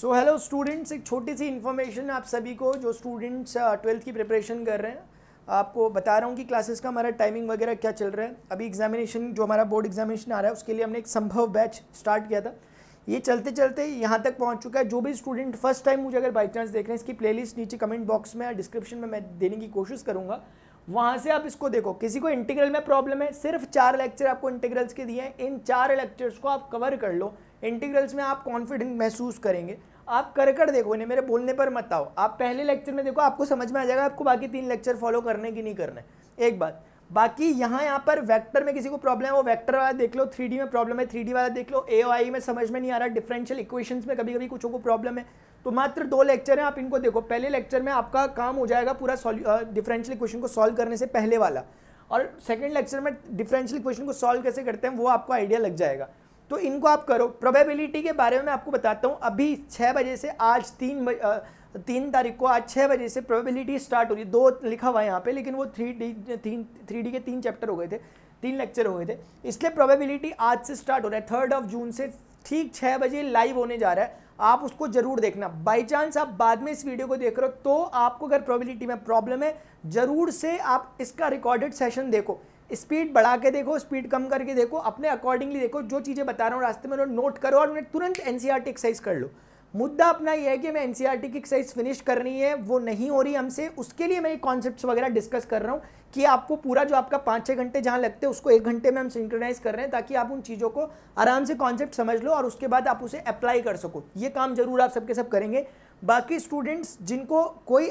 so hello students एक छोटी सी information आप सभी को जो स्टूडेंट्स ट्वेल्थ uh, की प्रिपरेशन कर रहे हैं आपको बता रहा हूँ कि क्लासेस का हमारा टाइमिंग वगैरह क्या चल रहा है अभी एग्जामिनेशन जो हमारा बोर्ड एग्जामिनेशन आ रहा है उसके लिए हमने एक संभव बैच स्टार्ट किया था ये चलते चलते यहाँ तक पहुँच चुका है जो भी स्टूडेंट फर्स्ट टाइम मुझे अगर बाई चांस देख रहे हैं इसकी प्ले नीचे कमेंट बॉक्स में या डिस्क्रिप्शन में मैं देने की कोशिश करूँगा वहाँ से आप इसको देखो किसी को इंटीग्रल में प्रॉब्लम है सिर्फ चार लेक्चर आपको इंटीग्रल्स के दिए हैं इन चार लेक्चर्स को आप कवर कर लो इंटीग्रल्स में आप कॉन्फिडेंट महसूस करेंगे आप कर कर देखो इन्हें मेरे बोलने पर मत आओ आप पहले लेक्चर में देखो आपको समझ में आ जाएगा आपको बाकी तीन लेक्चर फॉलो करने की नहीं करना एक बात बाकी यहाँ यहाँ पर वेक्टर में किसी को प्रॉब्लम है वो वेक्टर वाला देख लो थ्री में प्रॉब्लम है थ्री वाला देख लो ए आई में समझ में नहीं आ रहा डिफरेंशियल इक्वेशंस में कभी कभी कुछ को प्रॉब्लम है तो मात्र दो लेक्चर हैं आप इनको देखो पहले लेक्चर में आपका काम हो जाएगा पूरा डिफरेंशियल इक्वेशन को सॉल्व करने से पहले वाला और सेकेंड लेक्चर में डिफरेंशियल इक्वेशन को सॉल्व कैसे करते हैं वो आपको आइडिया लग जाएगा तो इनको आप करो प्रोबेबिलिटी के बारे में मैं आपको बताता हूँ अभी छः बजे से आज तीन तीन तारीख को आज छः बजे से प्रोबेबिलिटी स्टार्ट हो रही है दो लिखा हुआ है यहाँ पे लेकिन वो थ्री डी तीन थ्री डी के तीन चैप्टर हो गए थे तीन लेक्चर हो गए थे इसलिए प्रोबेबिलिटी आज से स्टार्ट हो रहा है थर्ड ऑफ जून से ठीक छः बजे लाइव होने जा रहा है आप उसको जरूर देखना बाई चांस आप बाद में इस वीडियो को देख रहे हो तो आपको अगर प्रोबेबिलिटी में प्रॉब्लम है ज़रूर से आप इसका रिकॉर्डेड सेशन देखो स्पीड बढ़ा के देखो स्पीड कम करके देखो अपने अकॉर्डिंगली देखो जो चीज़ें बता रहा हूँ रास्ते में नोट करो और उन्हें तुरंत एन एक्सरसाइज e कर लो मुद्दा अपना यह है कि मैं एन सी आर टी की एक्सरसाइज फिनिश करनी है वो नहीं हो रही हमसे उसके लिए मैं ये कॉन्सेप्ट वगैरह डिस्कस कर रहा हूँ कि आपको पूरा जो आपका पाँच छः घंटे जहाँ लगते हैं उसको एक घंटे में हम सिंक्रोनाइज कर रहे हैं ताकि आप उन चीज़ों को आराम से कॉन्सेप्ट समझ लो और उसके बाद आप उसे अप्लाई कर सको ये काम जरूर आप सबके सब करेंगे बाकी स्टूडेंट्स जिनको कोई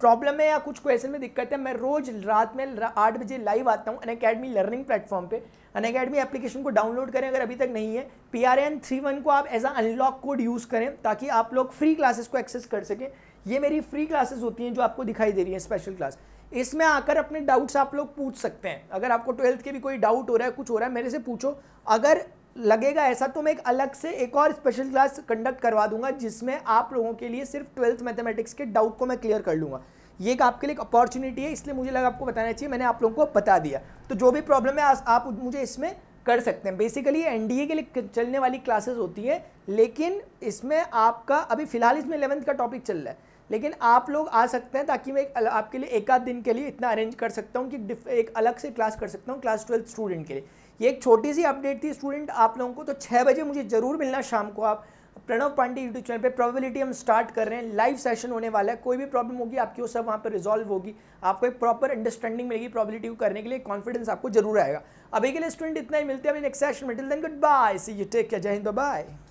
प्रॉब्लम है या कुछ क्वेश्चन में दिक्कत है मैं रोज रात में आठ बजे लाइव आता हूँ अन अकेडमी लर्निंग प्लेटफॉर्म पे अन अकेडमी एप्लीकेशन को डाउनलोड करें अगर अभी तक नहीं है P R N three one को आप as a unlock code use करें ताकि आप लोग फ्री क्लासेस को एक्सेस कर सकें ये मेरी फ्री क्लासेस होती हैं जो आपको दिखाई दे रही हैं स्पेशल क्लास इसमें आकर अपने डाउट्स आप लोग पूछ सकते हैं अगर आपको ट्वेल्थ के भी कोई डाउट हो रहा है कुछ हो रहा है मेरे से पूछो अगर लगेगा ऐसा तो मैं एक अलग से एक और स्पेशल क्लास कंडक्ट करवा दूंगा जिसमें आप लोगों के लिए सिर्फ ट्वेल्थ मैथमेटिक्स के डाउट को मैं क्लियर कर लूँगा ये एक आपके लिए एक अपॉर्चुनिटी है इसलिए मुझे लगा आपको बताना चाहिए मैंने आप लोगों को बता दिया तो जो भी प्रॉब्लम है आप मुझे इसमें कर सकते हैं बेसिकली ये एनडीए के लिए चलने वाली क्लासेस होती है लेकिन इसमें आपका अभी फिलहाल इसमें इलेवंथ का टॉपिक चल रहा है लेकिन आप लोग आ सकते हैं ताकि मैं एक आपके लिए एक आध दिन के लिए इतना अरेंज कर सकता हूँ कि एक अलग से क्लास कर सकता हूँ क्लास ट्वेल्थ स्टूडेंट के लिए ये एक छोटी सी अपडेट थी स्टूडेंट आप लोगों को तो छः बजे मुझे ज़रूर मिलना शाम को आप प्रणव पांडे यूट्यूब चैनल पे प्रोबेबिलिटी हम स्टार्ट कर रहे हैं लाइव सेशन होने वाला है कोई भी प्रॉब्लम होगी आपकी वो सब वहाँ पर रिजॉल्व होगी आपको एक प्रॉपर अंडरस्टैंडिंग मिलेगी प्रॉबिलिटी को करने के लिए कॉन्फिडेंस आपको जरूर आएगा अभी के लिए स्टूडेंट इतना ही मिलते हैं अभी नेक्स्ट सेशन में till then goodbye see you take care जय हिंद बाय